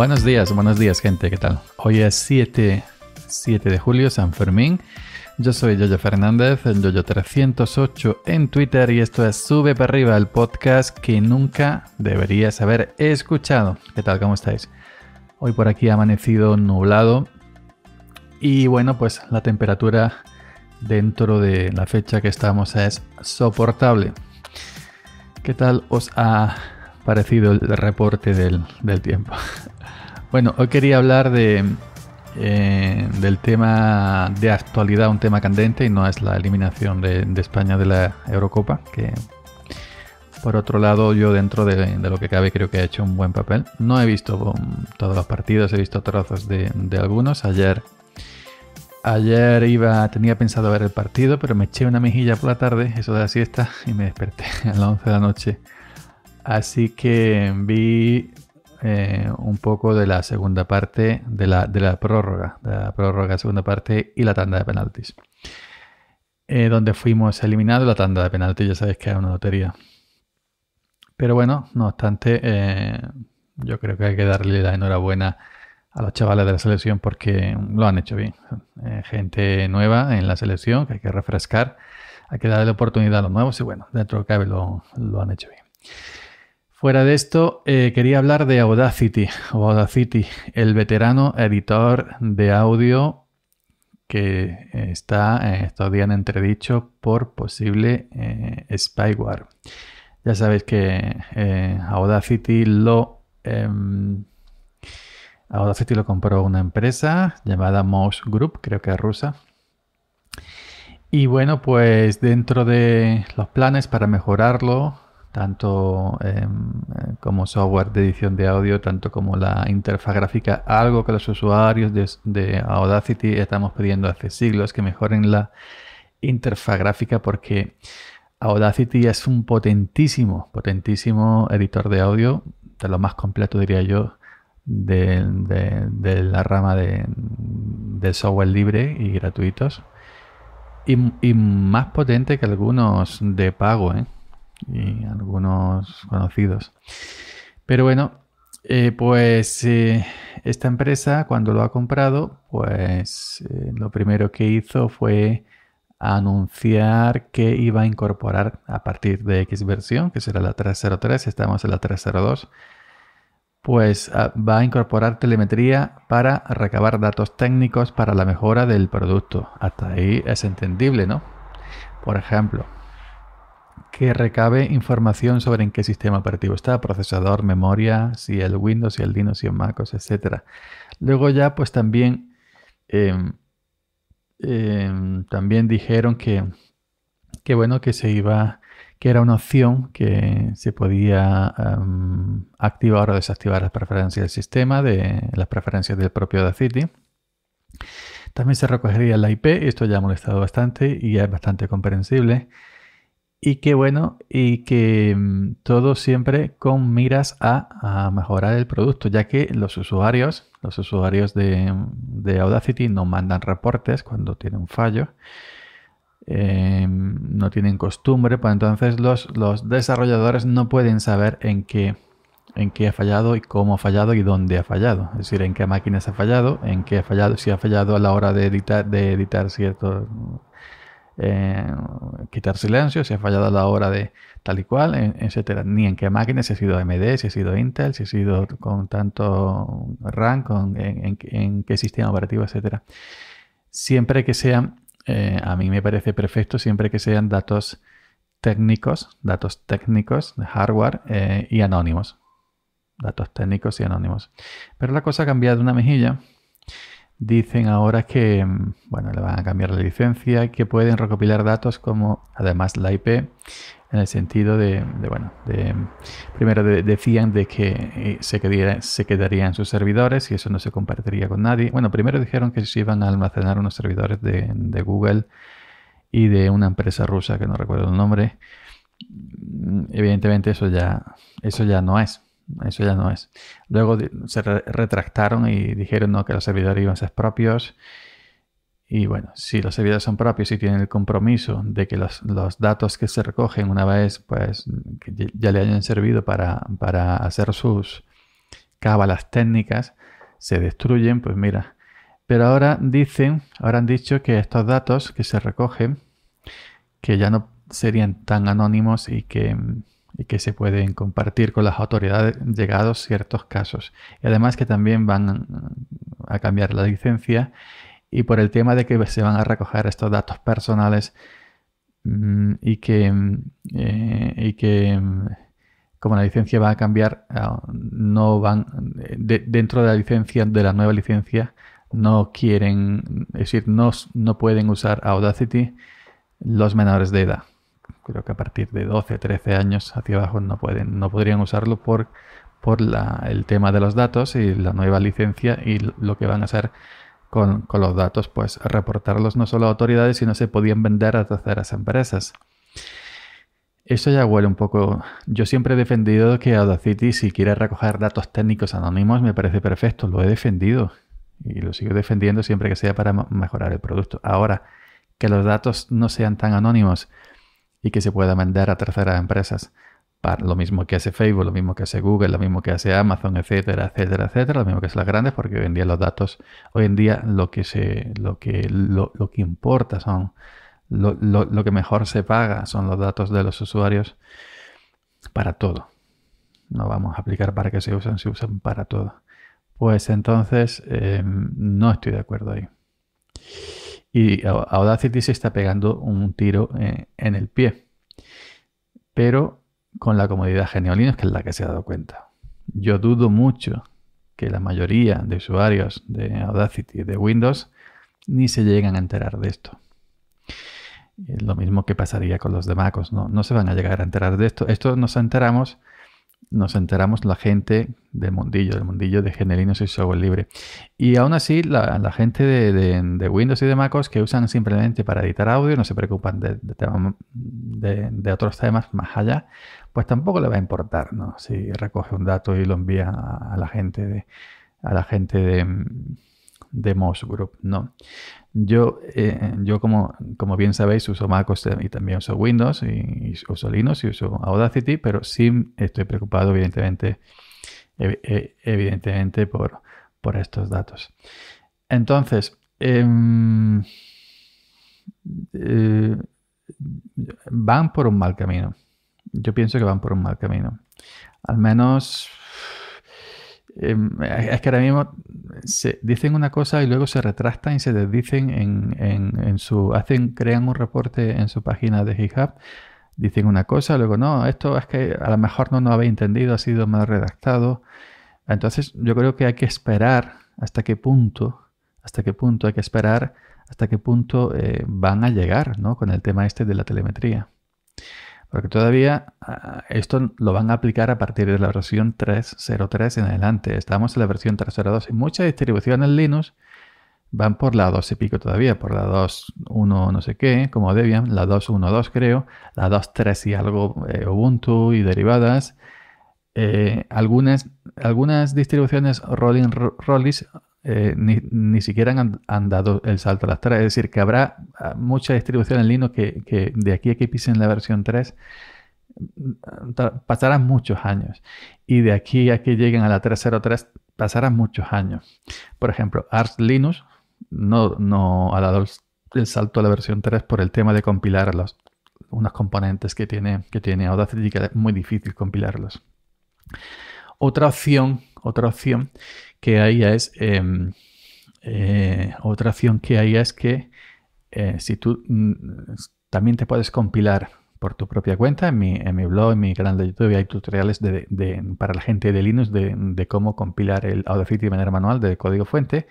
Buenos días, buenos días gente, ¿qué tal? Hoy es 7, de julio, San Fermín. Yo soy Yoyo Fernández, el Yoyo308 en Twitter y esto es Sube para arriba, el podcast que nunca deberías haber escuchado. ¿Qué tal? ¿Cómo estáis? Hoy por aquí ha amanecido nublado y bueno, pues la temperatura dentro de la fecha que estamos es soportable. ¿Qué tal os ha parecido el reporte del, tiempo. Bueno, hoy quería hablar de, eh, del tema de actualidad, un tema candente, y no es la eliminación de, España de la Eurocopa, que por otro lado yo dentro de, lo que cabe creo que ha hecho un buen papel. No he visto um, todos los partidos, he visto trozos de, algunos. Ayer, ayer iba, tenía pensado ver el partido, pero me eché una mejilla por la tarde, eso de la siesta, y me desperté a las 11 de la noche Así que vi eh, un poco de la segunda parte, de la, de la prórroga, de la prórroga segunda parte y la tanda de penaltis. Eh, donde fuimos eliminados la tanda de penaltis, ya sabéis que es una lotería. Pero bueno, no obstante, eh, yo creo que hay que darle la enhorabuena a los chavales de la selección porque lo han hecho bien. gente nueva en la selección que hay que refrescar, hay que darle la oportunidad a los nuevos y bueno, dentro de cabe lo han hecho bien. Fuera de esto, eh, quería hablar de Audacity, Audacity, el veterano editor de audio que eh, está eh, todavía en entredicho por posible spyware. Ya sabéis que Audacity lo em, Audacity lo compró una empresa llamada Mouse Group, creo que es rusa. Y bueno, pues dentro de los planes para mejorarlo, tanto em, como software de edición de audio, tanto como la interfaz gráfica, algo que los usuarios de, Audacity estamos pidiendo hace siglos, que mejoren la interfaz gráfica porque Audacity es un potentísimo, potentísimo editor de audio, de lo más completo diría yo, de, la rama de, software libre y gratuitos. Y, y, más potente que algunos de pago, ¿eh? y algunos conocidos. Pero bueno, eh, pues eh, esta empresa cuando lo ha comprado, pues eh, lo primero que hizo fue anunciar que iba a incorporar a partir de X versión, que será la 303, estamos en la 302, pues ah, va a incorporar telemetría para recabar datos técnicos para la mejora del producto. Hasta ahí es entendible, ¿no? Por ejemplo, que recabe información sobre en qué sistema operativo está, procesador, memoria, si el Windows, si el Linux, si el MacOS, etc. Luego ya pues también, em, em, también dijeron que, que bueno, que se iba, que era una opción que se podía em, activar o desactivar las preferencias del sistema, de las preferencias del propio DaCity. También se recogería la IP, esto ya ha molestado bastante y ya es bastante comprensible y que bueno, y que mm, todo siempre con miras a, mejorar el producto, ya que los usuarios, los usuarios de, Audacity no mandan reportes cuando tienen un fallo, eh, no tienen costumbre, pues entonces los, los desarrolladores no pueden saber en qué, en qué ha fallado y cómo ha fallado y dónde ha fallado, es decir, en qué máquinas ha fallado, en qué ha fallado, si ha fallado a la hora de editar, de editar ciertos eh, quitar silencio, si ha fallado a la hora de tal y cual, etcétera. Ni en qué máquina, si ha sido AMD, si ha sido Intel, si ha sido con tanto RAM, en, qué sistema operativo, etcétera. Siempre que sean, eh, a mí me parece perfecto, siempre que sean datos técnicos, datos técnicos de hardware eh, y anónimos. Datos técnicos y anónimos. Pero la cosa ha cambiado una mejilla dicen ahora que mm, bueno, le van a cambiar la licencia y que pueden recopilar datos como además la IP en el sentido de, bueno, de, primero decían de que eh, se quedarían se sus servidores y eso no se compartiría con nadie. Bueno, primero dijeron que se iban a almacenar unos servidores de, de Google y de una empresa rusa que no recuerdo el nombre. Mm, evidentemente eso ya, eso ya no es eso ya no es. Luego se retractaron y dijeron no, que los servidores iban a ser propios. Y bueno, si los servidores son propios y tienen el compromiso de que los, datos que se recogen una vez, pues que ya le hayan servido para, para hacer sus cábalas técnicas, se destruyen, pues mira. Pero ahora dicen, ahora han dicho que estos datos que se recogen, que ya no serían tan anónimos y que y que se pueden compartir con las autoridades llegados ciertos casos. Y además que también van a cambiar la licencia y por el tema de que se van a recoger estos datos personales mm, y que, eh, y que como la licencia va a cambiar, ah, no van dentro de la licencia, de la nueva licencia, no quieren, es decir, no, no pueden usar Audacity los menores de edad creo que a partir de 12, 13 años hacia abajo no, pueden, no podrían usarlo por, por el tema de los datos y la nueva licencia y lo que van a hacer con, con los datos, pues reportarlos no solo a autoridades, sino se podían vender a terceras empresas. Eso ya huele un poco. Yo siempre he defendido que Audacity, si quiere recoger datos técnicos anónimos, me parece perfecto. Lo he defendido y lo sigo defendiendo siempre que sea para mejorar el producto. Ahora, que los datos no sean tan anónimos y que se pueda mandar a terceras empresas. Para lo mismo que hace Facebook, lo mismo que hace Google, lo mismo que hace Amazon, etcétera, etcétera, etcétera, lo mismo que hace las grandes, porque hoy en día los datos, hoy en día lo que se, lo que, lo, que importa son, lo, que mejor se paga son los datos de los usuarios para todo. No vamos a aplicar para que se usan, se usan para todo. Pues entonces em, no estoy de acuerdo ahí y Audacity se está pegando un tiro eh, en el pie. Pero con la comodidad Geniolinos, que es la que se ha dado cuenta. Yo dudo mucho que la mayoría de usuarios de Audacity de Windows ni se lleguen a enterar de esto. Eh, lo mismo que pasaría con los de MacOS, no, no se van a llegar a enterar de esto. Esto nos enteramos nos enteramos la gente del mundillo, del mundillo de Genelinos y software libre. Y aún así, la, gente de, Windows y de MacOS que usan simplemente para editar audio, no se preocupan de, otros temas más allá, pues tampoco le va a importar, ¿no? Si recoge un dato y lo envía a, la gente de, a la gente de, de Moss Group, ¿no? Yo, eh, yo como, bien sabéis, uso MacOS y también uso Windows, y, uso Linux y uso Audacity, pero sí estoy preocupado, evidentemente, eh, evidentemente por, estos datos. Entonces, em, eh, van por un mal camino. Yo pienso que van por un mal camino. Al menos Em, es que ahora mismo se dicen una cosa y luego se retractan y se desdicen en, en, su. hacen, crean un reporte en su página de GitHub, dicen una cosa, luego no, esto es que a lo mejor no lo habéis entendido, ha sido mal redactado. Entonces, yo creo que hay que esperar hasta qué punto, hasta qué punto hay que esperar, hasta qué punto eh, van a llegar ¿no? con el tema este de la telemetría. Porque todavía ah, esto lo van a aplicar a partir de la versión 3.03 en adelante. Estamos en la versión 3.02 y muchas distribuciones Linux van por la 2 y pico todavía, por la 2.1 no sé qué, como Debian, la 2.1.2 creo, la 2.3 y algo eh, Ubuntu y derivadas. Eh, algunas, algunas distribuciones Rolling, Rollis eh, ni, siquiera han, dado el salto a las 3. Es decir, que habrá ah, mucha distribución en Linux que, de aquí a que pisen la versión 3 mm, pasarán muchos años. Y de aquí a que lleguen a la 3.03 pasarán muchos años. Por ejemplo, Arch Linux no, no ha dado el salto a la versión 3 por el tema de compilar los, unos componentes que tiene, que tiene Audacity, que es muy difícil compilarlos. Otra opción otra opción que hay es em, eh, otra opción que es que eh, si tú mm, también te puedes compilar por tu propia cuenta en mi, blog, en mi canal de YouTube hay tutoriales de, para la gente de Linux de, de cómo compilar el Audacity de manera manual de código fuente.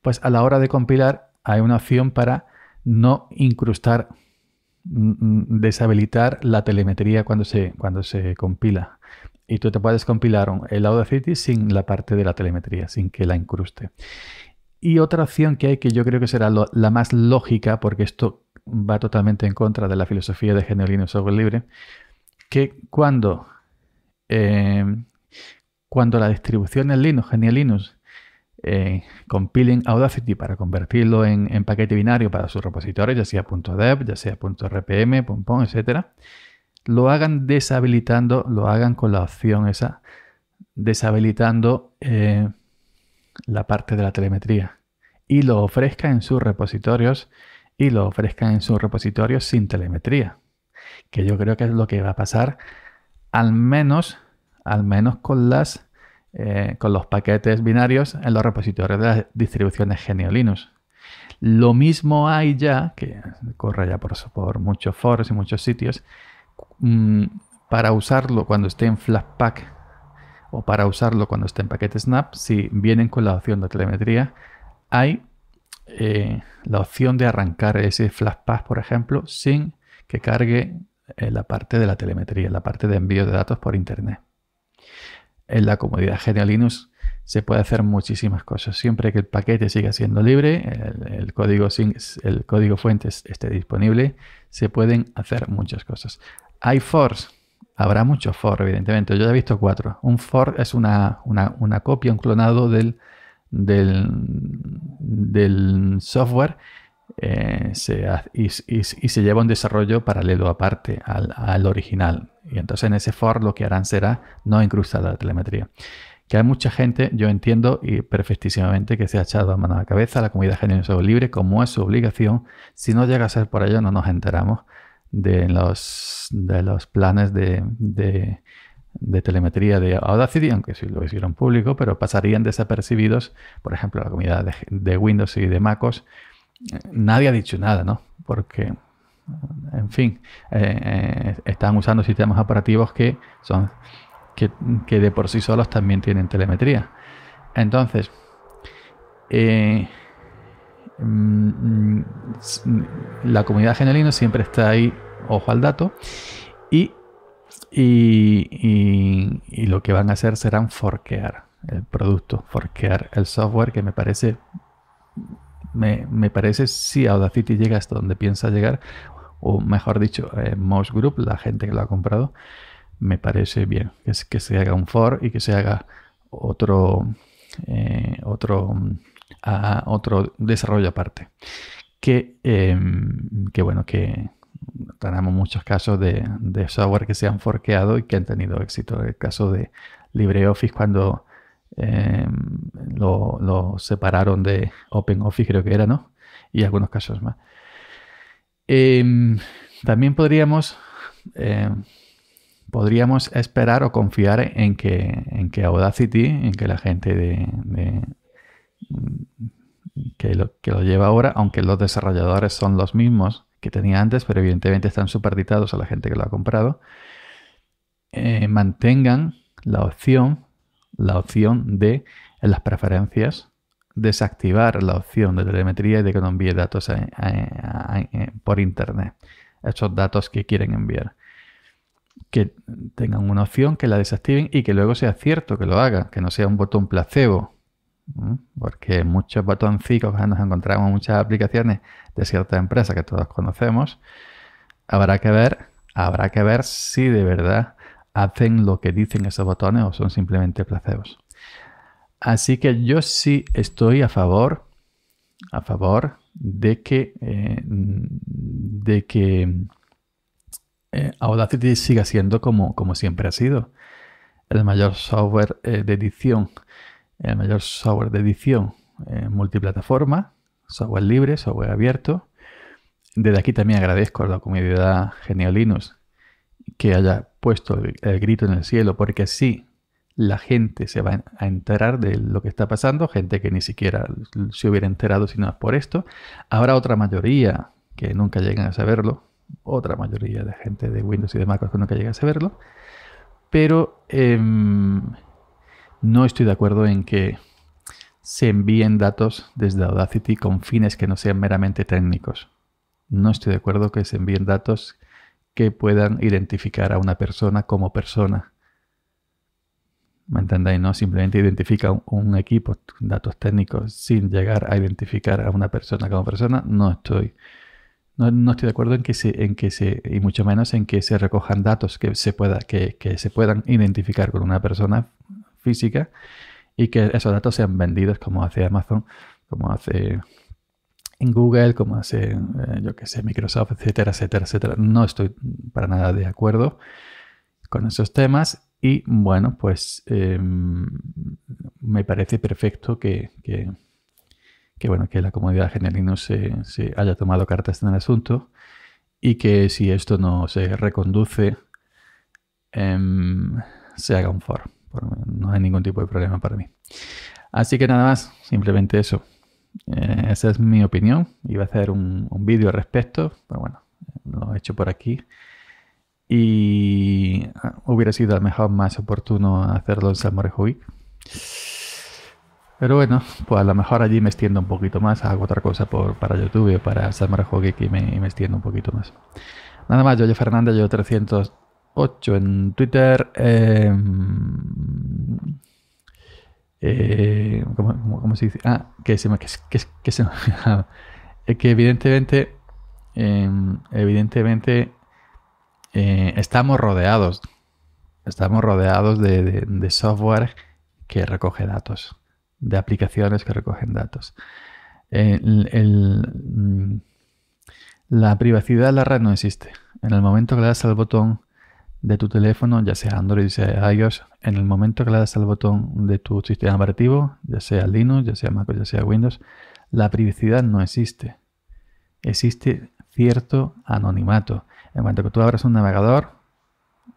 Pues a la hora de compilar hay una opción para no incrustar, mm, mm, deshabilitar la telemetría cuando se, cuando se compila y tú te puedes compilar el Audacity sin la parte de la telemetría, sin que la incruste. Y otra opción que hay, que yo creo que será la más lógica, porque esto va totalmente en contra de la filosofía de GNU Software Libre, que cuando, em, cuando la distribución en Linux, GNU eh, compilen Audacity para convertirlo en, paquete binario para sus repositorios, ya sea .dev, ya sea .rpm, etcétera, etc., lo hagan deshabilitando, lo hagan con la opción esa, deshabilitando eh, la parte de la telemetría y lo ofrezcan en sus repositorios y lo ofrezcan en sus repositorios sin telemetría, que yo creo que es lo que va a pasar al menos, al menos con eh, con los paquetes binarios en los repositorios de las distribuciones Genio Linux. Lo mismo hay ya, que corre ya por muchos foros y muchos sitios, Mm, para usarlo cuando esté en flashpack o para usarlo cuando esté en paquete Snap, si vienen con la opción de telemetría, hay eh, la opción de arrancar ese flashpack, por ejemplo, sin que cargue eh, la parte de la telemetría, la parte de envío de datos por Internet en la comodidad genial Linux se puede hacer muchísimas cosas. Siempre que el paquete siga siendo libre, el, código, el código fuente esté disponible, se pueden hacer muchas cosas. Hay Fors. Habrá muchos for, evidentemente. Yo ya he visto cuatro. Un for es una, copia, un clonado del, del, del software eh, y, se lleva un desarrollo paralelo aparte al, original. Y entonces en ese for lo que harán será no incrustar la telemetría. Que hay mucha gente, yo entiendo y perfectísimamente, que se ha echado a mano a la cabeza la comunidad generosa o libre, como es su obligación. Si no llega a ser por ello, no nos enteramos de los, de los planes de, telemetría de Audacity, aunque sí lo hicieron público, pero pasarían desapercibidos, por ejemplo, la comunidad de Windows y de MacOS nadie ha dicho nada, ¿no? Porque, en fin, eh, eh, están usando sistemas operativos que son que, de por sí solos también tienen telemetría. Entonces, eh, mm, la comunidad genuino siempre está ahí, ojo al dato, y, y, lo que van a hacer serán forquear el producto, forquear el software, que me parece me, me parece si Audacity llega hasta donde piensa llegar, o mejor dicho, eh, Mouse Group, la gente que lo ha comprado, me parece bien. Que, se haga un for y que se haga otro, eh, otro, ah, ah, otro desarrollo aparte. Em, que, bueno, que tenemos muchos casos de, de software que se han forqueado y que han tenido éxito. El caso de LibreOffice cuando Em, lo, separaron de OpenOffice, creo que era, ¿no? Y algunos casos más. Em, también podríamos, em, podríamos esperar o confiar en que, en que Audacity, en que la gente de, que, lo, que lo lleva ahora, aunque los desarrolladores son los mismos que tenía antes, pero evidentemente están superditados a la gente que lo ha comprado, eh, mantengan la opción la opción de, en las preferencias, desactivar la opción de telemetría y de que no envíe datos por internet, esos datos que quieren enviar. Que tengan una opción, que la desactiven y que luego sea cierto que lo haga que no sea un botón placebo. Porque muchos botoncitos nos encontramos en muchas aplicaciones de ciertas empresas que todos conocemos, habrá que ver, habrá que ver si de verdad hacen lo que dicen esos botones o son simplemente placebos. Así que yo sí estoy a favor, a favor de que, eh, de que eh, Audacity siga siendo como, como siempre ha sido. El mayor software eh, de edición, el mayor software de edición multiplataforma, software libre, software abierto. Desde aquí también agradezco a la comunidad Genialinus que haya puesto el, grito en el cielo, porque así la gente se va a enterar de lo que está pasando, gente que ni siquiera se hubiera enterado si no es por esto. Habrá otra mayoría que nunca llegan a saberlo, otra mayoría de gente de Windows y de Mac que nunca llega a saberlo, pero em, no estoy de acuerdo en que se envíen datos desde Audacity con fines que no sean meramente técnicos. No estoy de acuerdo que se envíen datos que puedan identificar a una persona como persona. ¿Me entendéis? No simplemente identifica un, equipo, datos técnicos, sin llegar a identificar a una persona como persona, no estoy. No, estoy de acuerdo en que se, en que se, y mucho menos en que se recojan datos que se pueda, que se puedan identificar con una persona física y que esos datos sean vendidos como hace Amazon, como hace en Google, como hace, eh, yo que sé, Microsoft, etcétera, etcétera, etcétera. No estoy para nada de acuerdo con esos temas y bueno, pues em, me parece perfecto que, que, bueno, que la comunidad general se, se haya tomado cartas en el asunto y que si esto no se reconduce, em, se haga un for. No hay ningún tipo de problema para mí. Así que nada más, simplemente eso. Eh, esa es mi opinión. Iba a hacer un, un vídeo al respecto, pero bueno, lo he hecho por aquí. Y ah, hubiera sido a mejor más oportuno hacerlo en Salmorejovic. Pero bueno, pues a lo mejor allí me extiendo un poquito más, hago otra cosa para YouTube o para Salmorejovic que me, y me extiendo un poquito más. Nada más, yo, yo Fernández, yo 308 en Twitter. Eh, eh, ¿cómo, se dice? Ah, que se me... Que, que eh, evidentemente... Em, evidentemente... Eh, estamos rodeados. Estamos rodeados de, software que recoge datos. De aplicaciones que recogen datos. Mm, la privacidad de la red no existe. En el momento que le das al botón de tu teléfono, ya sea Android, sea iOS, en el momento que le das al botón de tu sistema operativo, ya sea Linux, ya sea Mac, ya sea Windows, la privacidad no existe. Existe cierto anonimato. En cuanto que tú abras un navegador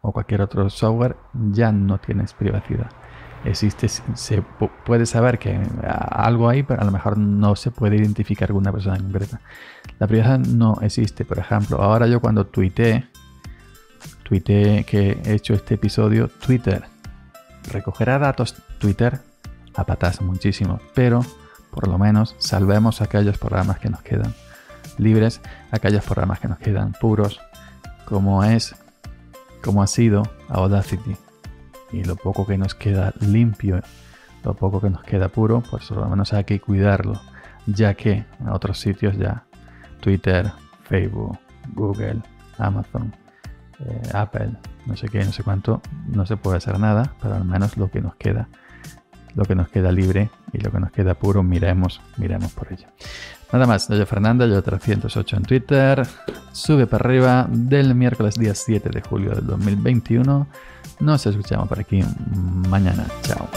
o cualquier otro software, ya no tienes privacidad. Existe, se puede saber que algo hay, pero a lo mejor no se puede identificar una persona en concreta. La privacidad no existe. Por ejemplo, ahora yo cuando tuiteé, que he hecho este episodio, Twitter recogerá datos Twitter a patas muchísimo, pero por lo menos salvemos aquellos programas que nos quedan libres, aquellos programas que nos quedan puros, como es, como ha sido Audacity. Y lo poco que nos queda limpio, lo poco que nos queda puro, pues por lo menos hay que cuidarlo, ya que en otros sitios ya, Twitter, Facebook, Google, Amazon, eh, Apple, no sé qué, no sé cuánto, no se puede hacer nada, pero al menos lo que nos queda, lo que nos queda libre y lo que nos queda puro, miremos, miremos por ello. Nada más, yo Fernanda, yo 308 en Twitter, sube para arriba del miércoles día 7 de julio del 2021. Nos escuchamos por aquí mañana, chao.